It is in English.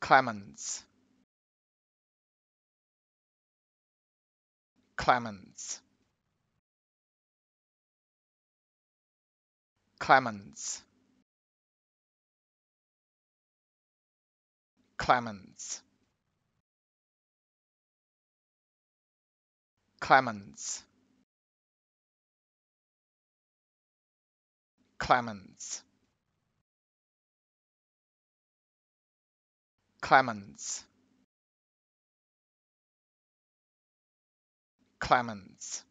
Clemens Clemens Clemens Clemens Clemens Clemens Clemens Clemens